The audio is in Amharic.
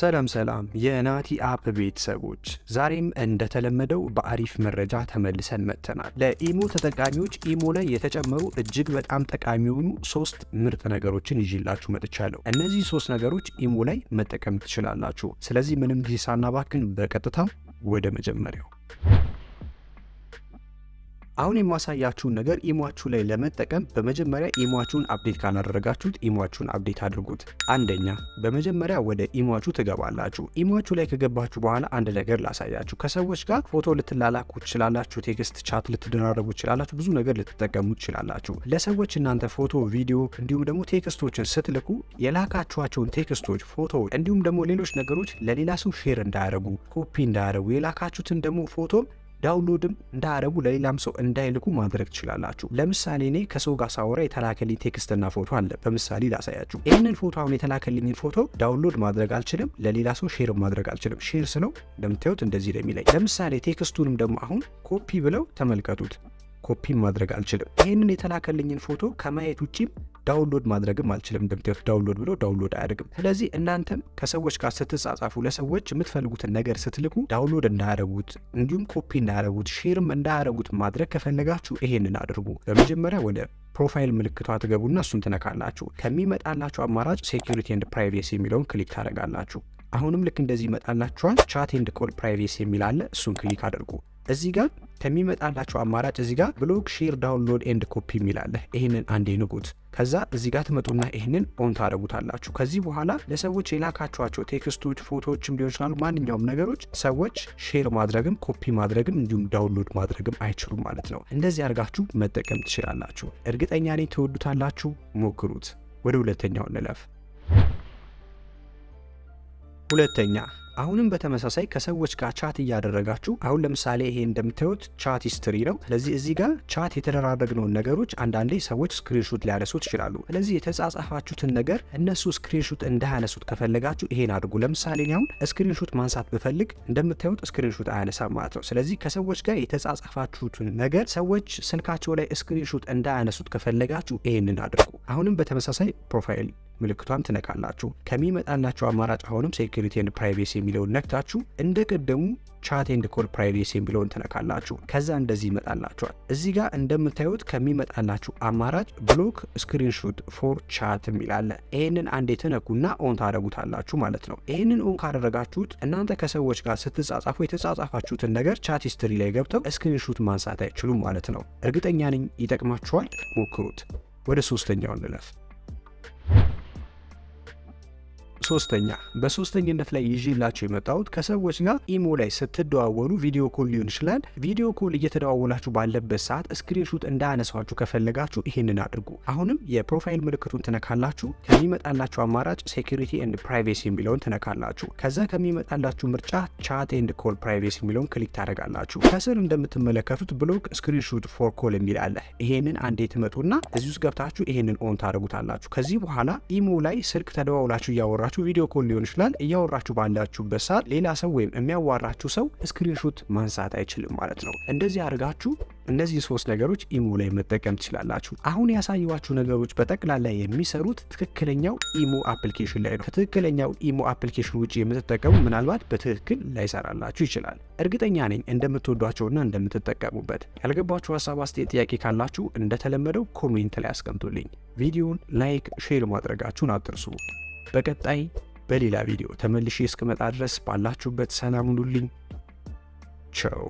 ሰላም ሰላም የናቲ አፕ ቤተሰቦች፣ ዛሬም እንደተለመደው በአሪፍ መረጃ ተመልሰን መጥተናል። ለኢሞ ተጠቃሚዎች ኢሞ ላይ የተጨመሩ እጅግ በጣም ጠቃሚ የሆኑ ሶስት ምርጥ ነገሮችን ይዤላችሁ መጥቻለሁ። እነዚህ ሶስት ነገሮች ኢሞ ላይ መጠቀም ትችላላችሁ። ስለዚህ ምንም ጊዜ ሳናባክን በቀጥታ ወደ መጀመሪያው አሁን የማሳያችሁን ነገር ኢሟችሁ ላይ ለመጠቀም በመጀመሪያ ኢሟችሁን አፕዴት ካላደረጋችሁት ኢሟችሁን አፕዴት አድርጉት። አንደኛ በመጀመሪያ ወደ ኢሟችሁ ትገባላችሁ። ኢሟችሁ ላይ ከገባችሁ በኋላ አንድ ነገር ላሳያችሁ። ከሰዎች ጋር ፎቶ ልትላላኩ ትችላላችሁ፣ ቴክስት ቻት ልትደራረቡ ትችላላችሁ፣ ብዙ ነገር ልትጠቀሙ ትችላላችሁ። ለሰዎች እናንተ ፎቶ፣ ቪዲዮ እንዲሁም ደግሞ ቴክስቶችን ስትልኩ የላካችኋቸውን ቴክስቶች፣ ፎቶ እንዲሁም ደግሞ ሌሎች ነገሮች ለሌላ ሰው ሼር እንዳያደርጉ ኮፒ እንዳያደርጉ የላካችሁትን ደግሞ ፎቶ ዳውንሎድም እንደ አረቡ ለሌላም ሰው እንዳይልኩ ማድረግ ትችላላችሁ። ለምሳሌ እኔ ከሰው ጋር ሳወራ የተላከልኝ ቴክስትና ፎቶ አለ። በምሳሌ ላሳያችሁ። ይህንን ፎቶ አሁን የተላከልኝን ፎቶ ዳውንሎድ ማድረግ አልችልም፣ ለሌላ ሰው ሼር ማድረግ አልችልም። ሼር ስለው እንደምታዩት እንደዚህ ነው የሚለኝ። ለምሳሌ ቴክስቱንም ደግሞ አሁን ኮፒ ብለው ተመልከቱት። ኮፒ ማድረግ አልችልም። ይህንን የተላከልኝን ፎቶ ከማየት ውጪም ዳውንሎድ ማድረግም አልችልም። እንደምታዩት ዳውንሎድ ብሎ ዳውንሎድ አያደርግም። ስለዚህ እናንተም ከሰዎች ጋር ስትጻጻፉ ለሰዎች የምትፈልጉትን ነገር ስትልኩ ዳውንሎድ እንዳያደርጉት፣ እንዲሁም ኮፒ እንዳያደርጉት፣ ሼርም እንዳያደርጉት ማድረግ ከፈለጋችሁ ይሄንን አድርጉ። በመጀመሪያ ወደ ፕሮፋይል ምልክቷ ትገቡና እሱን ትነካላችሁ። ከሚመጣላችሁ አማራጭ ሴኪሪቲ ኤንድ ፕራይቬሲ የሚለውን ክሊክ ታደርጋላችሁ። አሁንም ልክ እንደዚህ ይመጣላችኋል። ቻት ኤንድ ኮል ፕራይቬሲ የሚል አለ። እሱን ክሊክ አድርጉ። እዚህ ጋር ከሚመጣላቸው አማራጭ እዚህ ጋር ብሎክ ሼር ዳውንሎድ ኤንድ ኮፒ የሚላለ ይህንን አንዴ ንጉት ከዛ እዚህ ጋር ትመጡና ይህንን ኦን ታደረጉታላችሁ። ከዚህ በኋላ ለሰዎች የላካችኋቸው ቴክስቶች፣ ፎቶዎችም ሊሆን ይችላሉ ማንኛውም ነገሮች ሰዎች ሼር ማድረግም ኮፒ ማድረግም እንዲሁም ዳውንሎድ ማድረግም አይችሉም ማለት ነው። እንደዚህ አድርጋችሁ መጠቀም ትችላላችሁ። እርግጠኛ ነኝ ትወዱታላችሁ። ሞክሩት። ወደ ሁለተኛው እንለፍ። ሁለተኛ አሁንም በተመሳሳይ ከሰዎች ጋር ቻት እያደረጋችሁ አሁን ለምሳሌ ይሄ እንደምታዩት ቻት ሂስትሪ ነው። ስለዚህ እዚህ ጋር ቻት የተደራረግነውን ነገሮች አንዳንዴ ሰዎች ስክሪንሹት ሊያነሱ ይችላሉ። ስለዚህ የተጻጻፋችሁትን ነገር እነሱ ስክሪንሹት እንዳያነሱት ከፈለጋችሁ ይሄን አድርጉ። ለምሳሌ አሁን ስክሪንሹት ማንሳት ብፈልግ እንደምታዩት ስክሪንሹት አያነሳም ማለት ነው። ስለዚህ ከሰዎች ጋር የተጻጻፋችሁትን ነገር ሰዎች ስልካቸው ላይ ስክሪንሹት እንዳያነሱት ከፈለጋችሁ ይሄንን አድርጉ። አሁንም በተመሳሳይ ፕሮፋይል ምልክቷን ትነካላችሁ። ከሚመጣላችሁ አማራጭ አሁንም ሴኩሪቲ ኤንድ ፕራይቬሲ የሚለውን ነክታችሁ እንደቀደሙ ቻት ኤንድ ኮል ፕራይቬሲ የሚለውን ትነካላችሁ። ከዛ እንደዚህ ይመጣላችኋል። እዚህ ጋር እንደምታዩት ከሚመጣላችሁ አማራጭ ብሎክ ስክሪንሹት ፎር ቻት የሚላለ ይህንን አንዴ ትነኩና ኦን ታደረጉታላችሁ ማለት ነው። ይህንን ኦን ካደረጋችሁት እናንተ ከሰዎች ጋር ስትጻጻፉ የተጻጻፋችሁትን ነገር ቻት ሂስትሪ ላይ ገብተው ስክሪንሹት ማንሳት አይችሉም ማለት ነው። እርግጠኛ ነኝ ይጠቅማችኋል። ሞክሩት። ወደ ሶስተኛው እንለፍ። ሶስተኛ በሶስተኝነት ላይ ይዤላቸው የመጣሁት ከሰዎች ጋር ኢሞ ላይ ስትደዋወሉ ቪዲዮ ኮል ሊሆን ይችላል። ቪዲዮ ኮል እየተደዋወላችሁ ባለበት ሰዓት ስክሪንሹት እንዳያነሷችሁ ከፈለጋችሁ ይህንን አድርጉ። አሁንም የፕሮፋይል ምልክቱን ትነካላችሁ። ከሚመጣላችሁ አማራጭ ሴኩሪቲ ኤንድ ፕራይቬሲ የሚለውን ትነካላችሁ። ከዛ ከሚመጣላችሁ ምርጫ ቻት ኤንድ ኮል ፕራይቬሲ የሚለውን ክሊክ ታደርጋላችሁ። ከስር እንደምትመለከቱት ብሎክ ስክሪንሹት ፎር ኮል የሚል አለ። ይሄንን አንዴ ትመጡና እዚህ ውስጥ ገብታችሁ ይሄንን ኦን ታደርጉታላችሁ። ከዚህ በኋላ ኢሞ ላይ ስልክ ተደዋውላችሁ እያወራችሁ እያወራችሁ ቪዲዮ ኮል ሊሆን ይችላል። እያወራችሁ ባላችሁበት ሰዓት ሌላ ሰው ወይም የሚያዋራችሁ ሰው ስክሪንሾት ማንሳት አይችልም ማለት ነው። እንደዚህ አድርጋችሁ እነዚህ ሶስት ነገሮች ኢሞ ላይ መጠቀም ትችላላችሁ። አሁን ያሳየኋችሁ ነገሮች በጠቅላላ የሚሰሩት ትክክለኛው ኢሞ አፕሊኬሽን ላይ ነው። ከትክክለኛው ኢሞ አፕሊኬሽን ውጭ የምትጠቀሙ ምናልባት በትክክል ላይሰራላችሁ ይችላል። እርግጠኛ ነኝ እንደምትወዷቸውና እንደምትጠቀሙበት። ያልገባችሁ ሀሳብ፣ አስተያየት፣ ጥያቄ ካላችሁ እንደተለመደው ኮሜንት ላይ አስቀምጡልኝ። ቪዲዮውን ላይክ፣ ሼር ማድረጋችሁን አትርሱ። በቀጣይ በሌላ ቪዲዮ ተመልሼ እስክመጣ ድረስ ባላችሁበት ሰላም ሁኑልኝ። ቸው